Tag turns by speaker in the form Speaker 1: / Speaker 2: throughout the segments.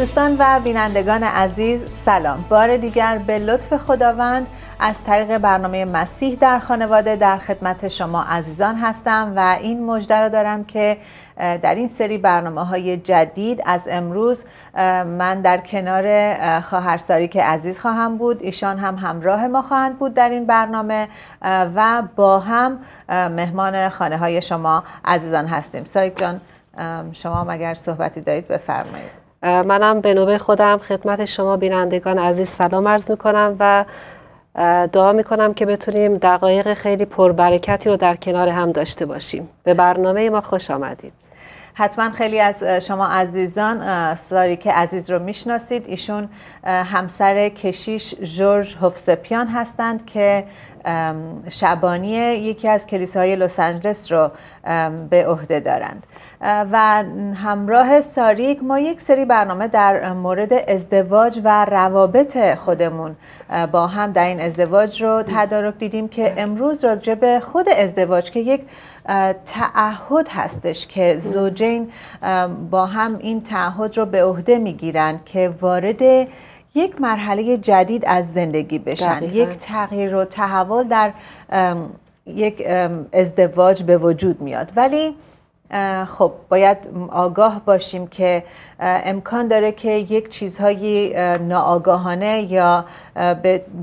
Speaker 1: دوستان و بینندگان عزیز سلام بار دیگر به لطف خداوند از طریق برنامه مسیح در خانواده در خدمت شما عزیزان هستم و این مژده را دارم که در این سری برنامه های جدید از امروز من در کنار ساری که عزیز خواهم بود ایشان هم همراه ما خواهند بود در این برنامه و با هم مهمان خانه های شما عزیزان هستیم ساریک جان شما
Speaker 2: مگر صحبتی دارید بفرمایید منم به نوبه خودم خدمت شما بینندگان عزیز سلام عرض میکنم و دعا میکنم که بتونیم دقایق خیلی پربرکتی رو در کنار هم داشته باشیم به برنامه ما خوش آمدید
Speaker 1: حتما خیلی از شما عزیزان ساری که عزیز رو میشناسید ایشون همسر کشیش جورج هفسپیان هستند که شبانی یکی از کلیساهای لس آنجلس رو به عهده دارند و همراه ساریک ما یک سری برنامه در مورد ازدواج و روابط خودمون با هم در این ازدواج رو تدارک دیدیم که امروز راجع به خود ازدواج که یک تعهد هستش که زوجین با هم این تعهد رو به عهده میگیرند که وارد یک مرحله جدید از زندگی بشن یک تغییر و تحول در یک ازدواج به وجود میاد ولی خب باید آگاه باشیم که امکان داره که یک چیزهایی ناآگاهانه یا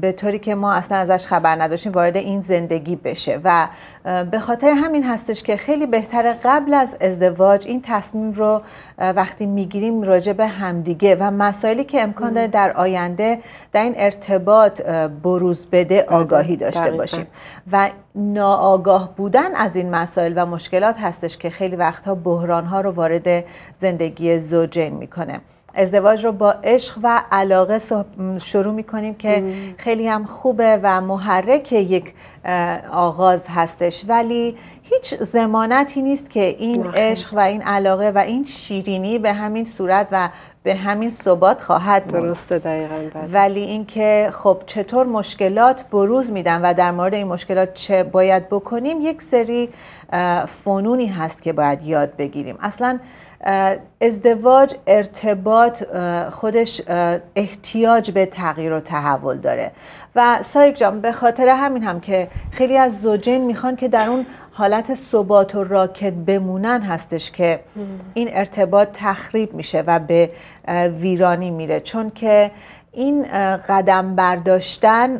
Speaker 1: به طوری که ما اصلا ازش خبر نداشتیم وارد این زندگی بشه و به خاطر همین هستش که خیلی بهتر قبل از ازدواج این تصمیم رو وقتی میگیریم راجع به همدیگه و مسائلی که امکان داره در آینده در این ارتباط بروز بده آگاهی داشته باشیم و ناآگاه بودن از این مسائل و مشکلات هستش که خیلی وقتها بحرانها رو وارد زندگی زوجین میکنه ازدواج رو با عشق و علاقه شروع میکنیم که خیلی هم خوبه و محرک یک آغاز هستش ولی هیچ زمانتی نیست که این عشق و این علاقه و این شیرینی به همین صورت و به همین ثبات خواهد بود درسته بله. ولی اینکه خب چطور مشکلات بروز میدن و در مورد این مشکلات چه باید بکنیم یک سری فنونی هست که باید یاد بگیریم اصلا ازدواج ارتباط خودش احتیاج به تغییر و تحول داره و سایک جان به خاطر همین هم که خیلی از زوجین میخوان که در اون حالت ثبات و راکت بمونن هستش که این ارتباط تخریب میشه و به ویرانی میره چون که این قدم برداشتن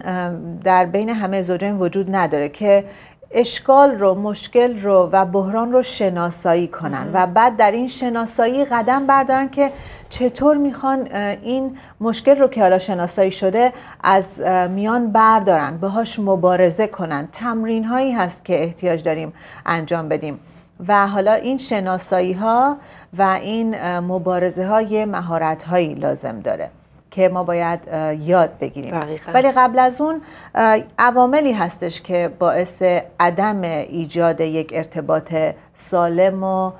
Speaker 1: در بین همه زوجین وجود نداره که اشکال رو مشکل رو و بحران رو شناسایی کنن و بعد در این شناسایی قدم بردارن که چطور میخوان این مشکل رو که حالا شناسایی شده از میان بردارن باهاش مبارزه کنن تمرین هایی هست که احتیاج داریم انجام بدیم و حالا این شناسایی ها و این مبارزه های مهارت هایی لازم داره که ما باید یاد بگیریم ولی قبل از اون عواملی هستش که باعث عدم ایجاد یک ارتباط سالم و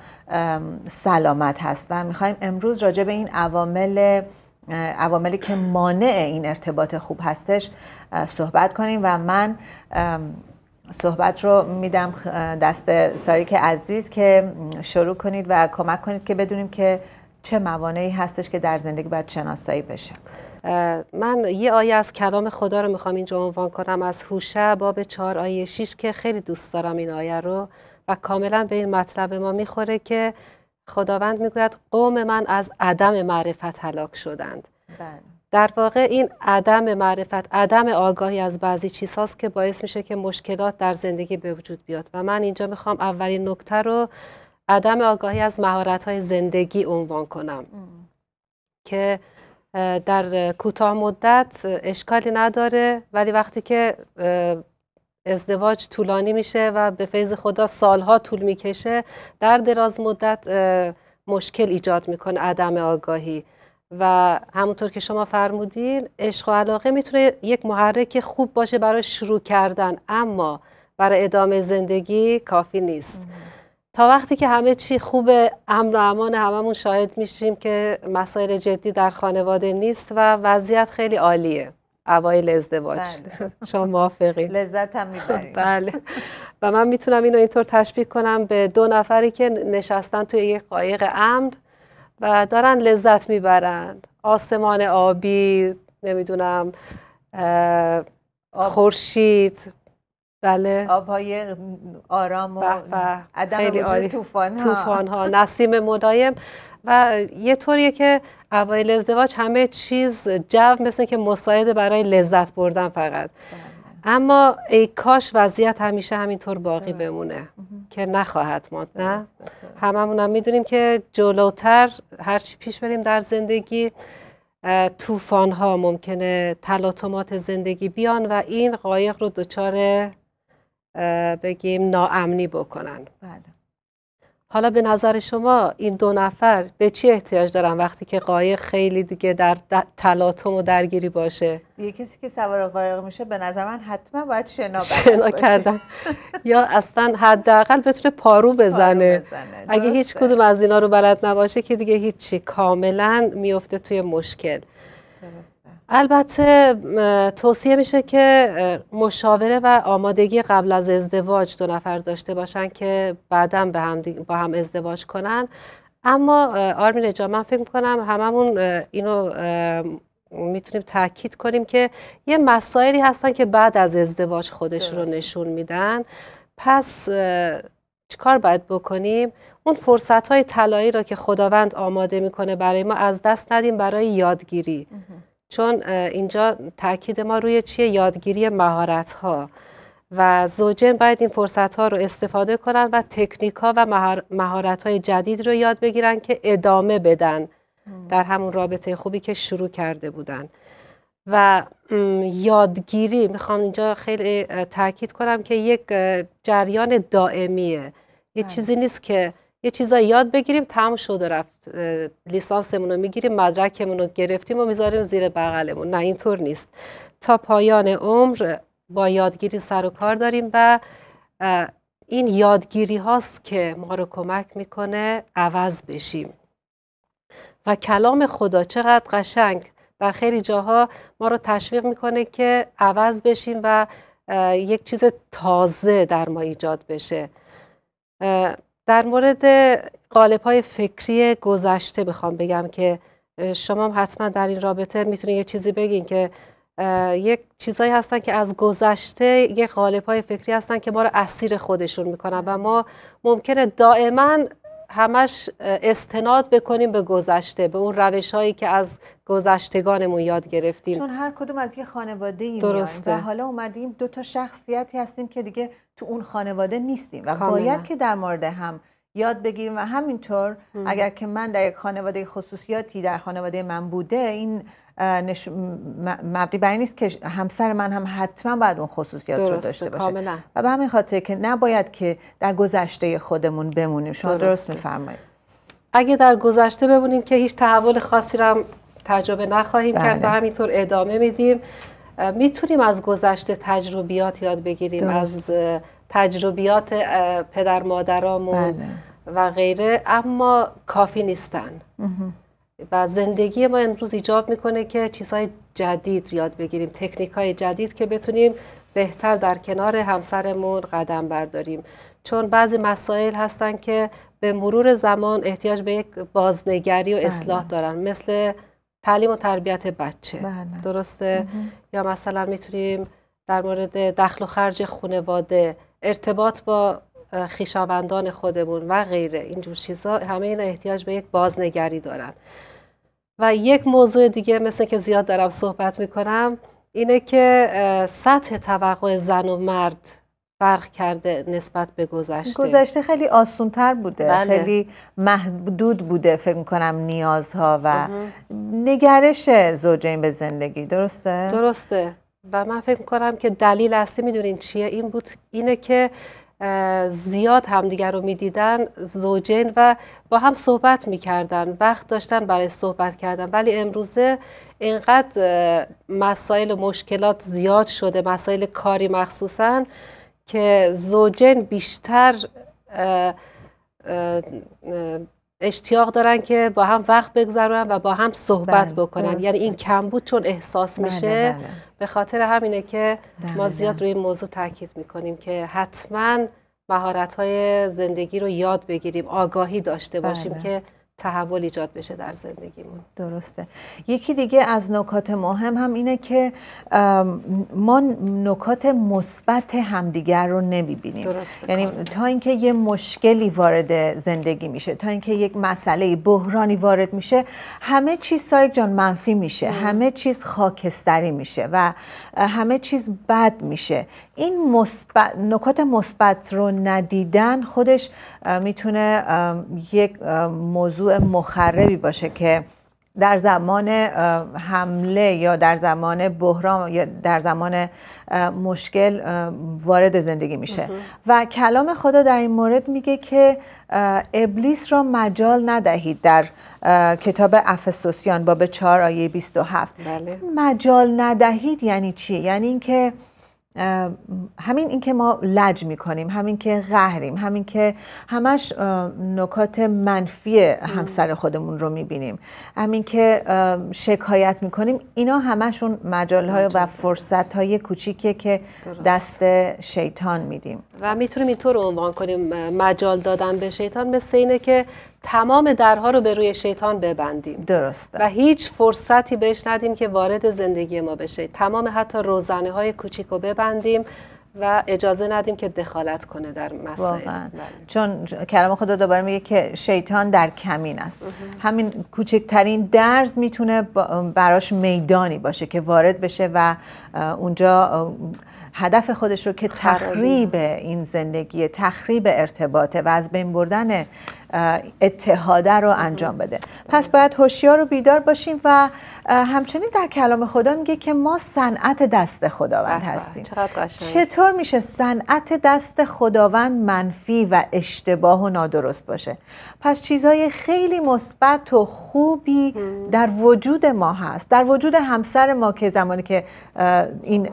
Speaker 1: سلامت هست و میخوایم امروز راجع به این عوامل عواملی که مانع این ارتباط خوب هستش صحبت کنیم و من صحبت رو میدم دست ساریک عزیز که شروع کنید و کمک کنید که بدونیم
Speaker 2: که چه موانعی هستش که در زندگی باید شناسایی بشه من یه آیه از کلام خدا رو میخوام اینجا عنوان کنم از هوشع باب 4 آیه 6 که خیلی دوست دارم این آیه رو و کاملا به این مطلب ما میخوره که خداوند میگوید قوم من از عدم معرفت هلاک شدند بله. در واقع این عدم معرفت عدم آگاهی از بعضی چیزهاست که باعث میشه که مشکلات در زندگی به وجود بیاد و من اینجا میخوام اولین نکته رو عدم آگاهی از مهارت‌های زندگی عنوان کنم که در کوتاه مدت اشکالی نداره ولی وقتی که ازدواج طولانی میشه و به فیض خدا سالها طول میکشه در دراز مدت مشکل ایجاد میکنه عدم آگاهی و همونطور که شما فرمودین عشق و علاقه میتونه یک محرک خوب باشه برای شروع کردن اما برای ادامه زندگی کافی نیست تا وقتی که همه چی خوبه امن و امان هممون شاهد میشیم که مسائل جدی در خانواده نیست و وضعیت خیلی عالیه اوایل ازدواج بله. شما موافقی لذت هم میبریم بله و من میتونم اینو اینطور تشبیه کنم به دو نفری که نشستن توی یک قایق امن و دارن لذت میبرن آسمان آبی نمیدونم خورشید بله آبهای آرام و عدم خیلی ها. طوفان ها نسیم مدایم و یه طوریه که اوایل ازدواج همه چیز جو مثل که مساعد برای لذت بردن فقط بله. اما ای کاش وضعیت همیشه همینطور باقی بمونه که نخواهد ماند نه هممون هم میدونیم که جلوتر هرچی پیش بریم در زندگی طوفان ها ممکنه تلاطمات زندگی بیان و این قایق رو دچار بگیم ناامنی بکنن بله. حالا به نظر شما این دو نفر به چی احتیاج دارن وقتی که قایق خیلی دیگه در تلاطم و درگیری باشه
Speaker 1: یه کسی که سوار قایق میشه به نظر من حتما باید شنا شنا کردن
Speaker 2: یا اصلا حداقل بتونه پارو بزنه, اگه هیچ کدوم از اینا رو بلد نباشه که دیگه هیچی کاملا میفته توی مشکل البته توصیه میشه که مشاوره و آمادگی قبل از ازدواج دو نفر داشته باشن که بعدا به هم با هم ازدواج کنن اما آرمین جا من فکر میکنم هممون اینو میتونیم تاکید کنیم که یه مسائلی هستن که بعد از ازدواج خودش رو نشون میدن پس چیکار باید بکنیم اون فرصت های طلایی را که خداوند آماده میکنه برای ما از دست ندیم برای یادگیری چون اینجا تاکید ما روی چیه یادگیری مهارت ها و زوجین باید این فرصت ها رو استفاده کنن و تکنیک ها و مهارت های جدید رو یاد بگیرن که ادامه بدن در همون رابطه خوبی که شروع کرده بودن و یادگیری میخوام اینجا خیلی تاکید کنم که یک جریان دائمیه یه بله. چیزی نیست که یه چیزایی یاد بگیریم تم شد و رفت لیسانسمون رو میگیریم مدرکمون رو گرفتیم و میذاریم زیر بغلمون نه اینطور نیست تا پایان عمر با یادگیری سر و کار داریم و این یادگیری هاست که ما رو کمک میکنه عوض بشیم و کلام خدا چقدر قشنگ در خیلی جاها ما رو تشویق میکنه که عوض بشیم و یک چیز تازه در ما ایجاد بشه در مورد قالب های فکری گذشته بخوام بگم که شما حتما در این رابطه میتونید یه چیزی بگین که یک چیزایی هستن که از گذشته یه قالب های فکری هستن که ما رو اسیر خودشون میکنن و ما ممکنه دائما همش استناد بکنیم به گذشته به اون روش هایی که از گذشتگانمون یاد گرفتیم چون
Speaker 1: هر کدوم از یه خانواده ای درسته. و حالا اومدیم دو تا شخصیتی هستیم که دیگه تو اون خانواده نیستیم و باید که در مورد هم یاد بگیریم و همینطور اگر که من در یک خانواده خصوصیاتی در خانواده من بوده این نش... مبنی بر نیست که همسر من هم حتما باید اون خصوصیات رو داشته باشه و به همین خاطر که نباید که در گذشته خودمون بمونیم شما درست میفرمایید
Speaker 2: اگه در گذشته بمونیم که هیچ تحول خاصی رو هم تجربه نخواهیم بله. کرد و بله. همینطور ادامه میدیم میتونیم از گذشته تجربیات یاد بگیریم از تجربیات پدر مادرامون بله. و غیره اما کافی نیستن و زندگی ما امروز ایجاب میکنه که چیزهای جدید یاد بگیریم تکنیک های جدید که بتونیم بهتر در کنار همسرمون قدم برداریم چون بعضی مسائل هستن که به مرور زمان احتیاج به یک بازنگری و بله. اصلاح دارن مثل تعلیم و تربیت بچه بله. درسته یا مثلا میتونیم در مورد دخل و خرج خانواده ارتباط با خیشاوندان خودمون و غیره اینجور چیزا همه این احتیاج به یک بازنگری دارن و یک موضوع دیگه مثل که زیاد دارم صحبت میکنم اینه که سطح توقع زن و مرد فرق کرده نسبت به گذشته گذشته
Speaker 1: خیلی آسونتر بوده بله. خیلی محدود بوده فکر میکنم نیازها و نگرش زوجین به زندگی درسته؟
Speaker 2: درسته و من فکر میکنم که دلیل اصلی میدونین چیه این بود اینه که زیاد همدیگر رو میدیدن زوجین و با هم صحبت میکردن وقت داشتن برای صحبت کردن ولی امروزه اینقدر مسائل و مشکلات زیاد شده مسائل کاری مخصوصا که زوجین بیشتر اشتیاق دارن که با هم وقت بگذارن و با هم صحبت بله، بکنن یعنی این کم بود چون احساس بله، میشه بله. به خاطر همینه که ما زیاد روی این موضوع تاکید میکنیم که حتما مهارت های زندگی رو یاد بگیریم آگاهی داشته باشیم که تحول ایجاد بشه در زندگیمون
Speaker 1: درسته یکی دیگه از نکات مهم هم اینه که ما نکات مثبت همدیگر رو نمیبینیم درسته یعنی تا اینکه یه مشکلی وارد زندگی میشه تا اینکه یک مسئله بحرانی وارد میشه همه چیز سایک جان منفی میشه همه چیز خاکستری میشه و همه چیز بد میشه این مثبت نکات مثبت رو ندیدن خودش میتونه یک موضوع مخربی باشه که در زمان حمله یا در زمان بحران یا در زمان مشکل وارد زندگی میشه و کلام خدا در این مورد میگه که ابلیس را مجال ندهید در کتاب افسوسیان باب 4 آیه 27 بله. مجال ندهید یعنی چی یعنی اینکه همین اینکه ما لج میکنیم همین که قهریم همین که همش نکات منفی همسر خودمون رو میبینیم همین که شکایت میکنیم اینا همشون مجال های و فرصت های کوچیکه که دست شیطان میدیم
Speaker 2: و میتونیم اینطور عنوان کنیم مجال دادن به شیطان مثل اینه که تمام درها رو به روی شیطان ببندیم درسته و هیچ فرصتی بهش ندیم که وارد زندگی ما بشه تمام حتی روزانه های کوچیک رو ببندیم و اجازه ندیم که دخالت کنه در مسائل بله.
Speaker 1: چون کلام خدا دوباره میگه که شیطان در کمین است همین کوچکترین درز میتونه براش میدانی باشه که وارد بشه و اونجا هدف خودش رو که تخریب این زندگی تخریب ارتباطه و از بین بردن اتحاده رو انجام بده پس باید هوشیار و بیدار باشیم و همچنین در کلام خدا میگه که ما صنعت دست خداوند هستیم
Speaker 2: چطور
Speaker 1: میشه صنعت دست خداوند منفی و اشتباه و نادرست باشه پس چیزهای خیلی مثبت و خوبی در وجود ما هست در وجود همسر ما که زمانی که این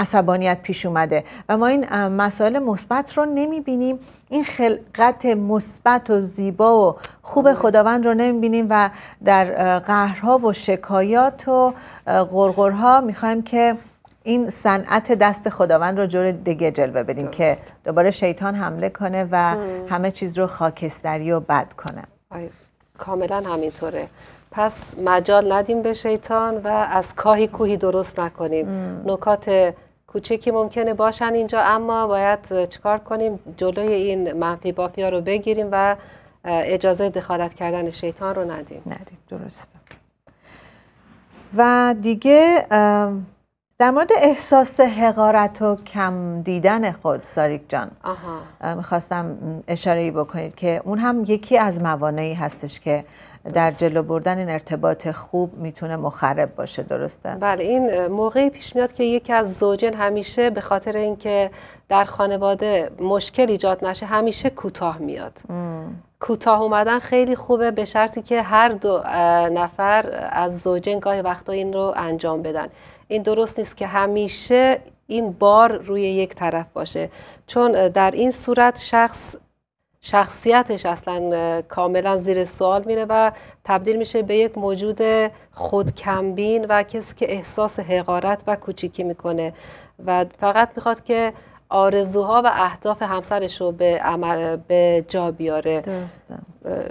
Speaker 1: عصبانیت پیش اومده و ما این مسائل مثبت رو نمیبینیم این خلقت مثبت و زیبا و خوب آره. خداوند رو نمیبینیم و در قهرها و شکایات و غرغرها میخوایم که این صنعت دست خداوند رو جور دیگه جلوه بدیم که دوباره شیطان حمله کنه و همه چیز رو خاکستری و بد کنه
Speaker 2: کاملا همینطوره پس مجال ندیم به شیطان و از کاهی کوهی درست نکنیم نکات کوچکی ممکنه باشن اینجا اما باید چکار کنیم جلوی این منفی بافی ها رو بگیریم و اجازه دخالت کردن شیطان رو ندیم ندیم درسته
Speaker 1: و دیگه در مورد احساس حقارت و کم دیدن خود ساریک جان میخواستم اشاره ای بکنید که اون هم یکی از موانعی هستش که در جلو بردن این ارتباط خوب میتونه مخرب باشه درسته
Speaker 2: بله این موقعی پیش میاد که یکی از زوجین همیشه به خاطر اینکه در خانواده مشکل ایجاد نشه همیشه کوتاه میاد کوتاه اومدن خیلی خوبه به شرطی که هر دو نفر از زوجین گاهی وقتا این رو انجام بدن این درست نیست که همیشه این بار روی یک طرف باشه چون در این صورت شخص شخصیتش اصلا کاملا زیر سوال میره و تبدیل میشه به یک موجود خودکمبین و کسی که احساس حقارت و کوچیکی میکنه و فقط میخواد که آرزوها و اهداف همسرش رو به, عمل، به جا بیاره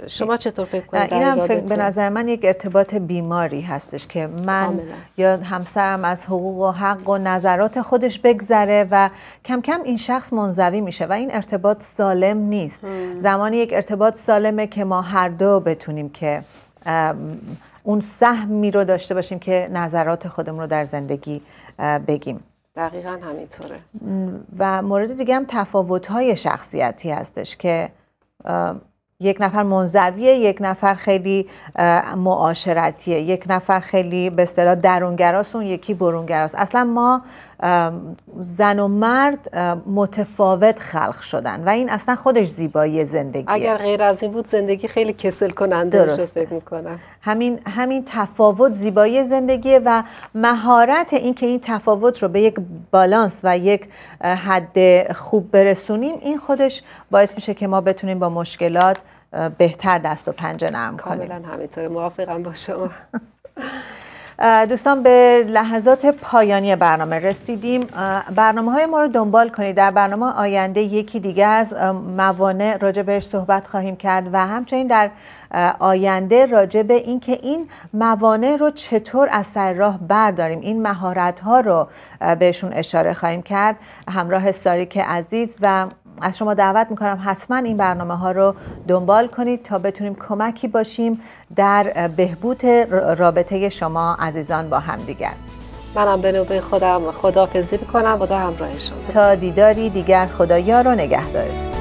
Speaker 2: شما چطور فکر کنید این هم به نظر
Speaker 1: من یک ارتباط بیماری هستش که من یا همسرم از حقوق و حق و نظرات خودش بگذره و کم کم این شخص منظوی میشه و این ارتباط سالم نیست زمانی یک ارتباط سالمه که ما هر دو بتونیم که اون سهمی رو داشته باشیم که نظرات خودمون رو در زندگی بگیم
Speaker 2: دقیقا همینطوره
Speaker 1: و مورد دیگه هم تفاوت‌های شخصیتی هستش که یک نفر منزویه یک نفر خیلی معاشرتیه یک نفر خیلی به اصطلاح درونگراست اون یکی برونگراست اصلا ما زن و مرد متفاوت خلق شدن و این اصلا خودش زیبایی زندگی. اگر غیر
Speaker 2: از این بود زندگی خیلی کسل کننده فکر
Speaker 1: میکنم همین همین تفاوت زیبایی زندگی و مهارت این که این تفاوت رو به یک بالانس و یک حد خوب برسونیم این خودش باعث میشه که ما بتونیم با مشکلات بهتر دست و پنجه نرم کنیم کاملا همینطوره موافقم با شما دوستان به لحظات پایانی برنامه رسیدیم برنامه های ما رو دنبال کنید در برنامه آینده یکی دیگه از موانع راجع بهش صحبت خواهیم کرد و همچنین در آینده راجع به اینکه این موانع رو چطور از سر راه برداریم این مهارت ها رو بهشون اشاره خواهیم کرد همراه ساریک عزیز و از شما دعوت میکنم حتما این برنامه ها رو دنبال کنید تا بتونیم کمکی باشیم در بهبود رابطه شما عزیزان با همدیگر
Speaker 2: منم به نوبه خودم کنم و دا همراه شما
Speaker 1: تا دیداری دیگر خدایا رو نگه دارید